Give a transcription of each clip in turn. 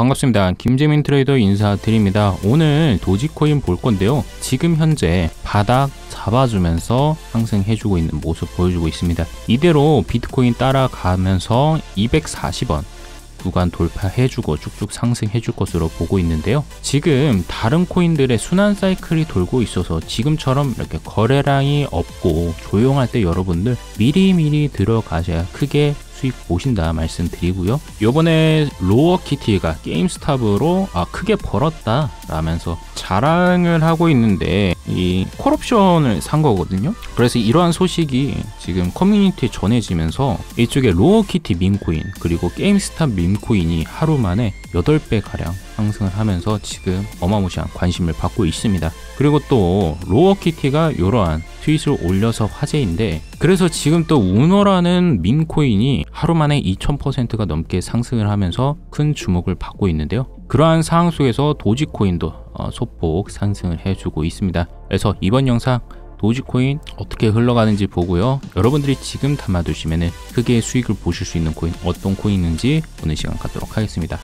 반갑습니다. 김재민 트레이더 인사드립니다. 오늘 도지코인 볼 건데요. 지금 현재 바닥 잡아주면서 상승해주고 있는 모습 보여주고 있습니다. 이대로 비트코인 따라가면서 240원 구간 돌파해주고 쭉쭉 상승해줄 것으로 보고 있는데요. 지금 다른 코인들의 순환 사이클이 돌고 있어서 지금처럼 이렇게 거래량이 없고 조용할 때 여러분들 미리미리 들어가셔야 크게 수익 보신다 말씀드리고요. 요번에 로어키티가 게임스탑으로 아, 크게 벌었다 라면서 자랑을 하고 있는데 이 콜옵션을 산 거거든요. 그래서 이러한 소식이 지금 커뮤니티에 전해지면서 이쪽에 로어키티 민코인 그리고 게임스탑 민코인이 하루 만에 8배가량 상승을 하면서 지금 어마무시한 관심을 받고 있습니다. 그리고 또 로어키티가 이러한 트윗을 올려서 화제인데 그래서 지금 또 우너라는 민코인이 하루 만에 2000%가 넘게 상승을 하면서 큰 주목을 받고 있는데요. 그러한 상황 속에서 도지코인도 어, 소폭 상승을 해주고 있습니다. 그래서 이번 영상 도지코인 어떻게 흘러가는지 보고요. 여러분들이 지금 담아두시면 크게 수익을 보실 수 있는 코인 어떤 코인인지 보는 시간 갖도록 하겠습니다.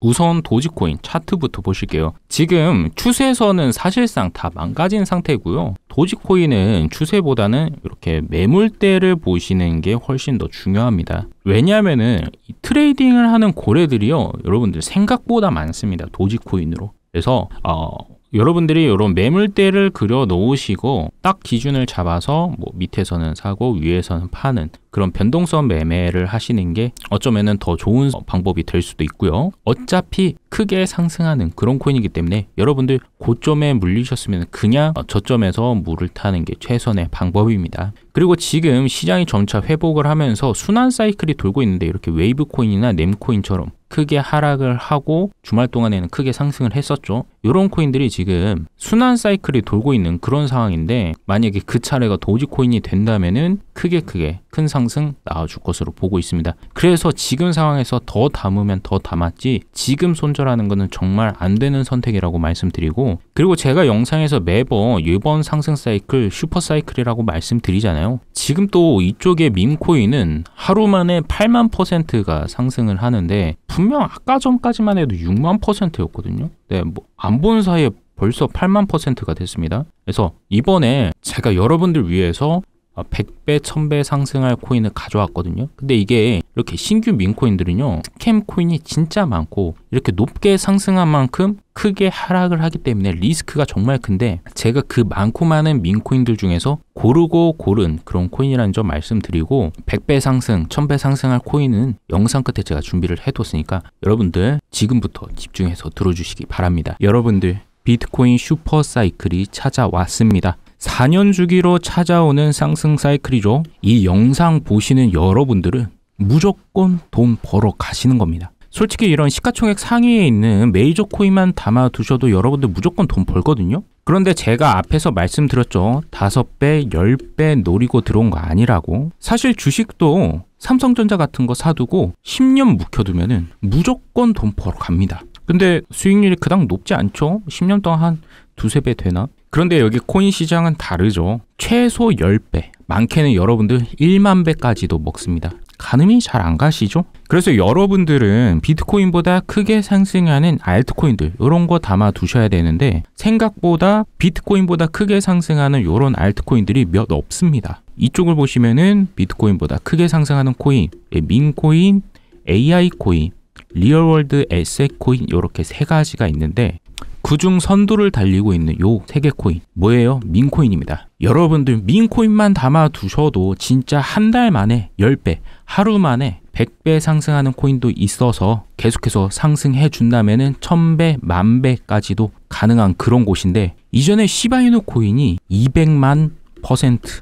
우선 도지코인 차트부터 보실게요. 지금 추세선은 사실상 다 망가진 상태고요. 도지코인은 추세보다는 이렇게 매물대를 보시는 게 훨씬 더 중요합니다. 왜냐하면 트레이딩을 하는 고래들이요. 여러분들 생각보다 많습니다. 도지코인으로. 그래서 어, 여러분들이 이런 매물대를 그려 놓으시고 딱 기준을 잡아서 뭐 밑에서는 사고 위에서는 파는 그런 변동성 매매를 하시는 게어쩌면더 좋은 방법이 될 수도 있고요. 어차피 크게 상승하는 그런 코인이기 때문에 여러분들 고점에 물리셨으면 그냥 어, 저점에서 물을 타는 게 최선의 방법입니다. 그리고 지금 시장이 점차 회복을 하면서 순환 사이클이 돌고 있는데 이렇게 웨이브 코인이나 램코인처럼 크게 하락을 하고 주말 동안에는 크게 상승을 했었죠. 이런 코인들이 지금 순환 사이클이 돌고 있는 그런 상황인데 만약에 그 차례가 도지코인이 된다면은 크게 크게 큰 상승 나와줄 것으로 보고 있습니다. 그래서 지금 상황에서 더 담으면 더 담았지 지금 손 손절하는 것은 정말 안 되는 선택이라고 말씀드리고 그리고 제가 영상에서 매번 이번 상승 사이클 슈퍼 사이클이라고 말씀드리잖아요. 지금 또 이쪽에 민코인은 하루 만에 8만 퍼센트가 상승을 하는데 분명 아까 전까지만 해도 6만 퍼센트였거든요. 네, 뭐안본 사이에 벌써 8만 퍼센트가 됐습니다. 그래서 이번에 제가 여러분들 위해서 100배, 어, 1000배 상승할 코인을 가져왔거든요. 근데 이게 이렇게 신규 민코인들은요. 스캠 코인이 진짜 많고 이렇게 높게 상승한 만큼 크게 하락을 하기 때문에 리스크가 정말 큰데 제가 그 많고 많은 민코인들 중에서 고르고 고른 그런 코인이라는 점 말씀드리고 100배 상승, 1000배 상승할 코인은 영상 끝에 제가 준비를 해뒀으니까 여러분들 지금부터 집중해서 들어주시기 바랍니다. 여러분들 비트코인 슈퍼사이클이 찾아왔습니다. 4년 주기로 찾아오는 상승 사이클이죠. 이 영상 보시는 여러분들은 무조건 돈 벌어 가시는 겁니다. 솔직히 이런 시가총액 상위에 있는 메이저 코인만 담아 두셔도 여러분들 무조건 돈 벌거든요. 그런데 제가 앞에서 말씀드렸죠. 5배, 10배 노리고 들어온 거 아니라고. 사실 주식도 삼성전자 같은 거 사두고 10년 묵혀두면 은 무조건 돈 벌어 갑니다. 근데 수익률이 그닥 높지 않죠? 10년 동안 한 두세 배 되나? 그런데 여기 코인 시장은 다르죠. 최소 10배, 많게는 여러분들 1만 배까지도 먹습니다. 가늠이 잘 안 가시죠? 그래서 여러분들은 비트코인보다 크게 상승하는 알트코인들 이런 거 담아 두셔야 되는데 생각보다 비트코인보다 크게 상승하는 이런 알트코인들이 몇 없습니다. 이쪽을 보시면은 비트코인보다 크게 상승하는 코인, 예, 민코인, AI 코인, 리얼월드 에셋 코인 이렇게 세 가지가 있는데 그중 선두를 달리고 있는 요세개 코인 뭐예요? 민코인입니다. 여러분들 민코인만 담아 두셔도 진짜 한 달 만에 10배, 하루 만에 100배 상승하는 코인도 있어서 계속해서 상승해 준다면은 1000배, 만배까지도 가능한 그런 곳인데 이전에 시바이누 코인이 200만 퍼센트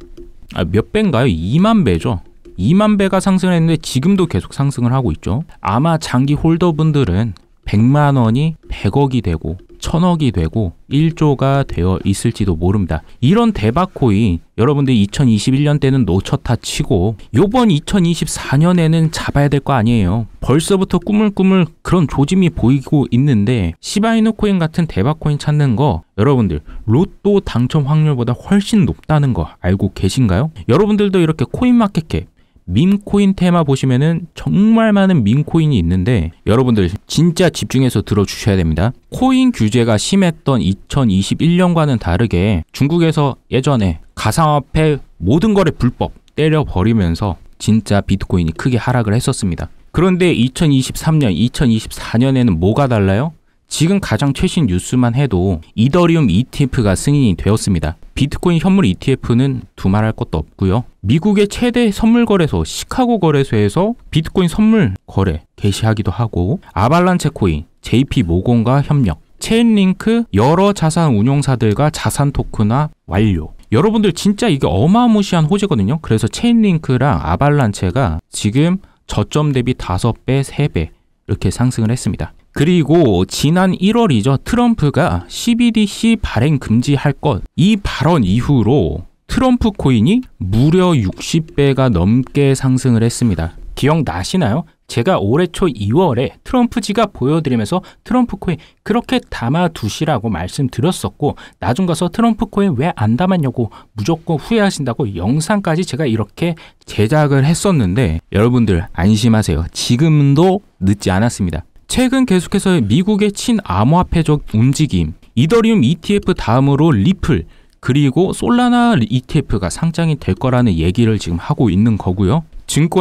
아, 몇 배인가요? 2만 배죠. 2만 배가 상승했는데 지금도 계속 상승을 하고 있죠. 아마 장기 홀더분들은 100만 원이 100억이 되고 천억이 되고 1조가 되어 있을지도 모릅니다. 이런 대박코인 여러분들 2021년 때는 놓처타 치고 요번 2024년에는 잡아야 될 거 아니에요. 벌써부터 꾸물꾸물 그런 조짐이 보이고 있는데 시바이노 코인 같은 대박코인 찾는 거 여러분들 로또 당첨 확률보다 훨씬 높다는 거 알고 계신가요? 여러분들도 이렇게 코인마켓캡 민코인 테마 보시면은 정말 많은 민코인이 있는데 여러분들 진짜 집중해서 들어주셔야 됩니다. 코인 규제가 심했던 2021년과는 다르게 중국에서 예전에 가상화폐 모든 거래 불법 때려버리면서 진짜 비트코인이 크게 하락을 했었습니다. 그런데 2023년, 2024년에는 뭐가 달라요? 지금 가장 최신 뉴스만 해도 이더리움 ETF가 승인이 되었습니다. 비트코인 현물 ETF는 두말할 것도 없고요. 미국의 최대 선물 거래소 시카고 거래소에서 비트코인 선물 거래 개시하기도 하고 아발란체 코인, JP 모건과 협력, 체인링크 여러 자산 운용사들과 자산 토크나 완료. 여러분들 진짜 이게 어마무시한 호재거든요. 그래서 체인링크랑 아발란체가 지금 저점 대비 5배, 3배 이렇게 상승을 했습니다. 그리고 지난 1월이죠. 트럼프가 CBDC 발행 금지할 것 이 발언 이후로 트럼프 코인이 무려 60배가 넘게 상승을 했습니다. 기억나시나요? 제가 올해 초 2월에 트럼프지가 보여드리면서 트럼프 코인 그렇게 담아두시라고 말씀드렸었고 나중 가서 트럼프 코인 왜 안 담았냐고 무조건 후회하신다고 영상까지 제가 이렇게 제작을 했었는데 여러분들 안심하세요. 지금도 늦지 않았습니다. 최근 계속해서 미국의 친암호화폐적 움직임, 이더리움 ETF 다음으로 리플, 그리고 솔라나 ETF가 상장이 될 거라는 얘기를 지금 하고 있는 거고요.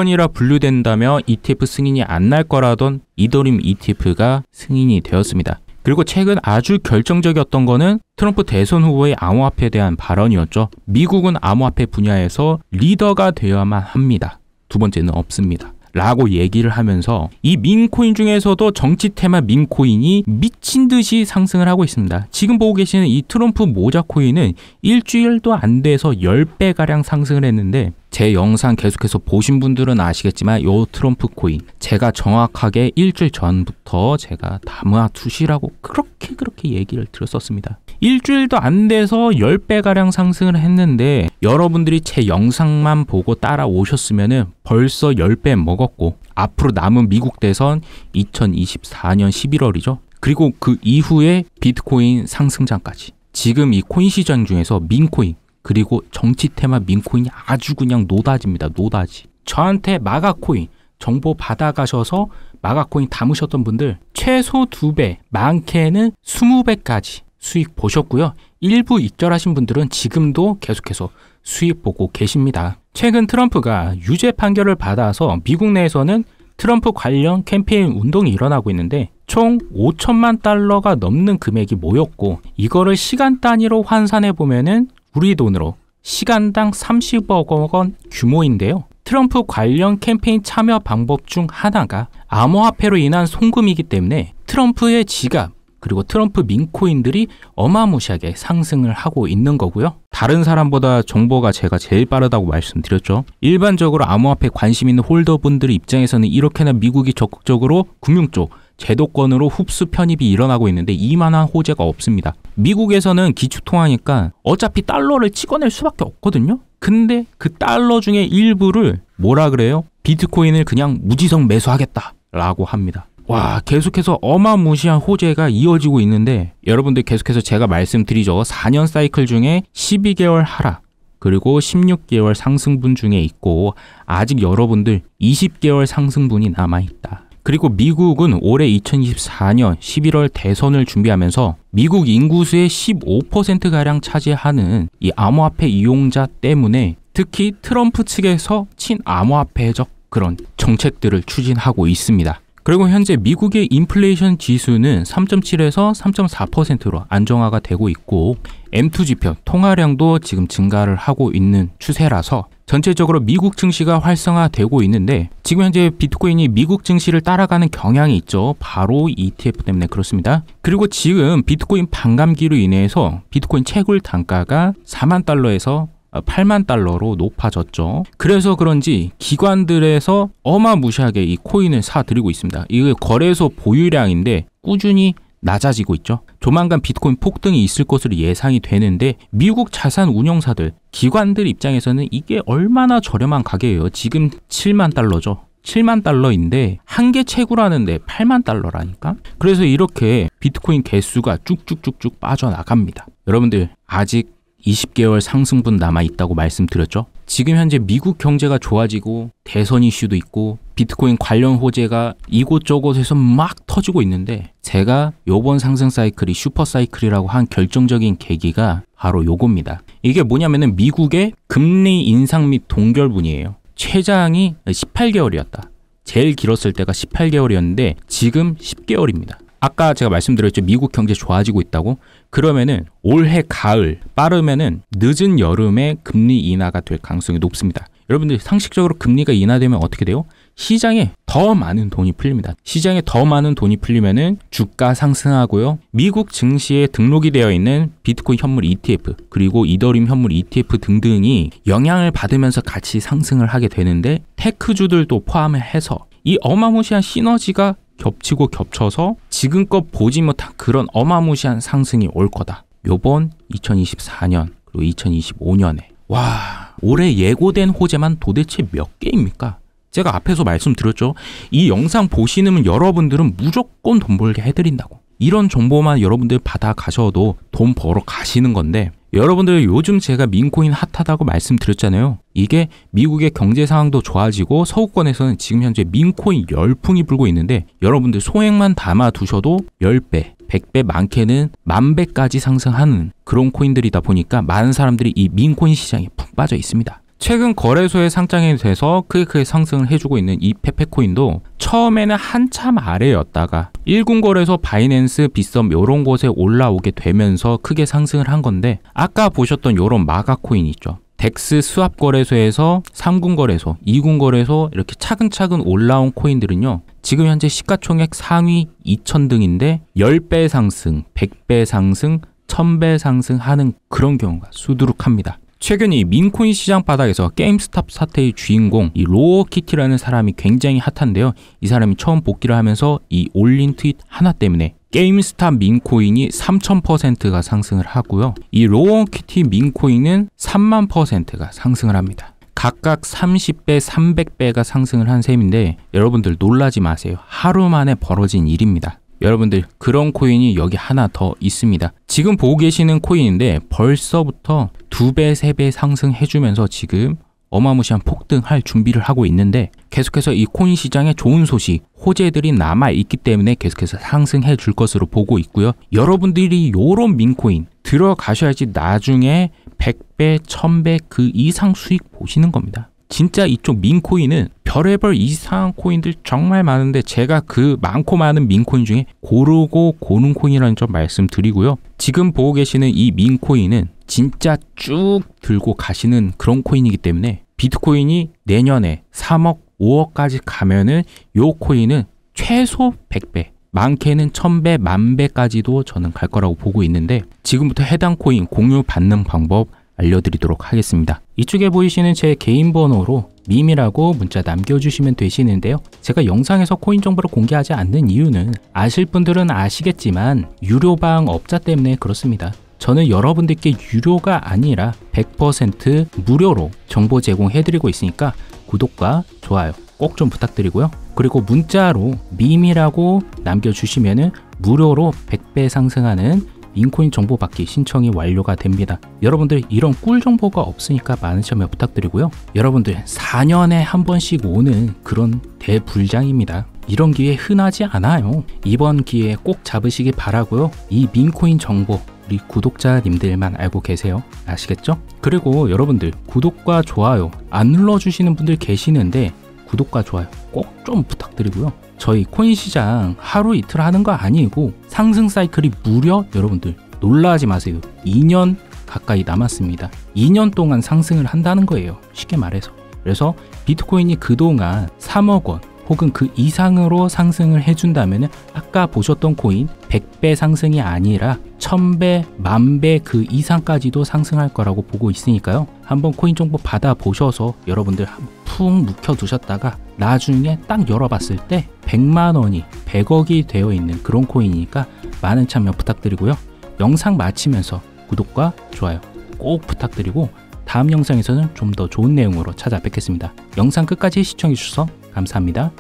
증권이라 분류된다며 ETF 승인이 안 날 거라던 이더리움 ETF가 승인이 되었습니다. 그리고 최근 아주 결정적이었던 거는 트럼프 대선 후보의 암호화폐에 대한 발언이었죠. 미국은 암호화폐 분야에서 리더가 되어야만 합니다. 두 번째는 없습니다. 라고 얘기를 하면서 이 민코인 중에서도 정치 테마 민코인이 미친 듯이 상승을 하고 있습니다. 지금 보고 계시는 이 트럼프 모자 코인은 일주일도 안 돼서 10배가량 상승을 했는데 제 영상 계속해서 보신 분들은 아시겠지만 요 트럼프 코인 제가 정확하게 일주일 전부터 제가 담화 투시라고 그렇게 그렇게 얘기를 드렸었습니다. 일주일도 안 돼서 10배가량 상승을 했는데 여러분들이 제 영상만 보고 따라오셨으면 벌써 10배 먹었고 앞으로 남은 미국 대선 2024년 11월이죠. 그리고 그 이후에 비트코인 상승장까지 지금 이 코인 시장 중에서 민코인 그리고 정치 테마 민코인이 아주 그냥 노다지입니다. 노다지. 저한테 마가코인 정보 받아가셔서 마가코인 담으셨던 분들 최소 두 배 많게는 스무 배까지 수익 보셨고요. 일부 익절하신 분들은 지금도 계속해서 수익 보고 계십니다. 최근 트럼프가 유죄 판결을 받아서 미국 내에서는 트럼프 관련 캠페인 운동이 일어나고 있는데 총 5천만 달러가 넘는 금액이 모였고 이거를 시간 단위로 환산해 보면은 우리 돈으로 시간당 30억 원 규모인데요. 트럼프 관련 캠페인 참여 방법 중 하나가 암호화폐로 인한 송금이기 때문에 트럼프의 지갑 그리고 트럼프 민코인들이 어마무시하게 상승을 하고 있는 거고요. 다른 사람보다 정보가 제가 제일 빠르다고 말씀드렸죠. 일반적으로 암호화폐 관심 있는 홀더분들 입장에서는 이렇게나 미국이 적극적으로 금융 쪽 제도권으로 흡수 편입이 일어나고 있는데 이만한 호재가 없습니다. 미국에서는 기초통화니까 어차피 달러를 찍어낼 수밖에 없거든요. 근데 그 달러 중에 일부를 뭐라 그래요? 비트코인을 그냥 무지성 매수하겠다라고 합니다. 와 계속해서 어마무시한 호재가 이어지고 있는데 여러분들 계속해서 제가 말씀드리죠 4년 사이클 중에 12개월 하락 그리고 16개월 상승분 중에 있고 아직 여러분들 20개월 상승분이 남아있다 그리고 미국은 올해 2024년 11월 대선을 준비하면서 미국 인구수의 15%가량 차지하는 이 암호화폐 이용자 때문에 특히 트럼프 측에서 친암호화폐적 그런 정책들을 추진하고 있습니다. 그리고 현재 미국의 인플레이션 지수는 3.7에서 3.4%로 안정화가 되고 있고 M2 지표 통화량도 지금 증가를 하고 있는 추세라서 전체적으로 미국 증시가 활성화되고 있는데 지금 현재 비트코인이 미국 증시를 따라가는 경향이 있죠. 바로 ETF 때문에 그렇습니다. 그리고 지금 비트코인 반감기로 인해서 비트코인 채굴 단가가 4만 달러에서 8만 어, 달러로 높아졌죠. 그래서 그런지 기관들에서 어마무시하게 이 코인을 사들이고 있습니다. 이게 거래소 보유량인데 꾸준히 낮아지고 있죠. 조만간 비트코인 폭등이 있을 것으로 예상이 되는데 미국 자산 운용사들, 기관들 입장에서는 이게 얼마나 저렴한 가격이에요. 지금 7만 달러죠. 7만 달러인데 한 개 채굴하는데 8만 달러라니까. 그래서 이렇게 비트코인 개수가 쭉쭉쭉쭉 빠져나갑니다. 여러분들 아직 20개월 상승분 남아 있다고 말씀드렸죠? 지금 현재 미국 경제가 좋아지고 대선 이슈도 있고 비트코인 관련 호재가 이곳저곳에서 막 터지고 있는데 제가 요번 상승 사이클이 슈퍼 사이클이라고 한 결정적인 계기가 바로 요겁니다. 이게 뭐냐면은 미국의 금리 인상 및 동결분이에요. 최장이 18개월이었다. 제일 길었을 때가 18개월이었는데 지금 10개월입니다. 아까 제가 말씀드렸죠. 미국 경제 좋아지고 있다고. 그러면은 올해 가을 빠르면은 늦은 여름에 금리 인하가 될 가능성이 높습니다. 여러분들 상식적으로 금리가 인하되면 어떻게 돼요? 시장에 더 많은 돈이 풀립니다. 시장에 더 많은 돈이 풀리면은 주가 상승하고요. 미국 증시에 등록이 되어 있는 비트코인 현물 ETF 그리고 이더림 현물 ETF 등등이 영향을 받으면서 같이 상승을 하게 되는데 테크주들도 포함해서 이 어마무시한 시너지가 겹치고 겹쳐서 지금껏 보지 못한 그런 어마무시한 상승이 올 거다. 요번 2024년 그리고 2025년에 와 올해 예고된 호재만 도대체 몇 개입니까? 제가 앞에서 말씀드렸죠. 이 영상 보시는 여러분들은 무조건 돈 벌게 해드린다고. 이런 정보만 여러분들 받아가셔도 돈 벌어 가시는 건데 여러분들 요즘 제가 민코인 핫하다고 말씀드렸잖아요. 이게 미국의 경제 상황도 좋아지고 서구권에서는 지금 현재 민코인 열풍이 불고 있는데 여러분들 소액만 담아 두셔도 10배, 100배 많게는 만배까지 상승하는 그런 코인들이다 보니까 많은 사람들이 이 민코인 시장에 푹 빠져 있습니다. 최근 거래소에 상장이 돼서 크게 크게 상승을 해주고 있는 이 페페코인도 처음에는 한참 아래였다가 1군 거래소 바이낸스 비썸 요런 곳에 올라오게 되면서 크게 상승을 한 건데 아까 보셨던 요런 마가코인 있죠 덱스 수합 거래소에서 3군 거래소, 2군 거래소 이렇게 차근차근 올라온 코인들은요. 지금 현재 시가총액 상위 2천 등인데 10배 상승, 100배 상승, 1000배 상승하는 그런 경우가 수두룩합니다. 최근이 민코인 시장 바닥에서 게임스탑 사태의 주인공 이 로어키티라는 사람이 굉장히 핫한데요. 이 사람이 처음 복귀를 하면서 이 올린 트윗 하나 때문에 게임스탑 민코인이 3000%가 상승을 하고요. 이 로어키티 민코인은 3만 퍼센트가 상승을 합니다. 각각 30배, 300배가 상승을 한 셈인데 여러분들 놀라지 마세요. 하루 만에 벌어진 일입니다. 여러분들 그런 코인이 여기 하나 더 있습니다. 지금 보고 계시는 코인인데 벌써부터 두 배, 세 배 상승해주면서 지금 어마무시한 폭등할 준비를 하고 있는데 계속해서 이 코인 시장에 좋은 소식, 호재들이 남아있기 때문에 계속해서 상승해 줄 것으로 보고 있고요. 여러분들이 요런 민코인 들어가셔야지 나중에 100배, 1000배 그 이상 수익 보시는 겁니다. 진짜 이쪽 민코인은 별의별 이상한 코인들 정말 많은데 제가 그 많고 많은 민코인 중에 고르고 고는 코인이라는 점 말씀드리고요. 지금 보고 계시는 이 민코인은 진짜 쭉 들고 가시는 그런 코인이기 때문에 비트코인이 내년에 3억, 5억까지 가면은 요 코인은 최소 100배, 많게는 1000배, 만배까지도 저는 갈 거라고 보고 있는데 지금부터 해당 코인 공유 받는 방법 알려드리도록 하겠습니다. 이쪽에 보이시는 제 개인 번호로 미미라고 문자 남겨주시면 되시는데요. 제가 영상에서 코인 정보를 공개하지 않는 이유는 아실 분들은 아시겠지만 유료방 업자 때문에 그렇습니다. 저는 여러분들께 유료가 아니라 100% 무료로 정보 제공해드리고 있으니까 구독과 좋아요 꼭 좀 부탁드리고요. 그리고 문자로 미미라고 남겨주시면 무료로 100배 상승하는 인코인 정보 받기 신청이 완료가 됩니다. 여러분들 이런 꿀 정보가 없으니까 많은 참여 부탁드리고요. 여러분들 4년에 한 번씩 오는 그런 대불장입니다. 이런 기회 흔하지 않아요. 이번 기회에 꼭 잡으시기 바라고요. 이 민코인 정보 우리 구독자님들만 알고 계세요. 아시겠죠? 그리고 여러분들 구독과 좋아요 안 눌러주시는 분들 계시는데 구독과 좋아요 꼭 좀 부탁드리고요. 저희 코인 시장 하루 이틀 하는 거 아니고 상승 사이클이 무려 여러분들 놀라지 마세요. 2년 가까이 남았습니다. 2년 동안 상승을 한다는 거예요. 쉽게 말해서. 그래서 비트코인이 그동안 3억 원 혹은 그 이상으로 상승을 해준다면 아까 보셨던 코인 100배 상승이 아니라 1000배, 만배그 이상까지도 상승할 거라고 보고 있으니까요. 한번 코인 정보 받아보셔서 여러분들 푹 묵혀두셨다가 나중에 딱 열어봤을 때 100만 원이 100억이 되어 있는 그런 코인이니까 많은 참여 부탁드리고요. 영상 마치면서 구독과 좋아요 꼭 부탁드리고 다음 영상에서는 좀 더 좋은 내용으로 찾아뵙겠습니다. 영상 끝까지 시청해주셔서 감사합니다.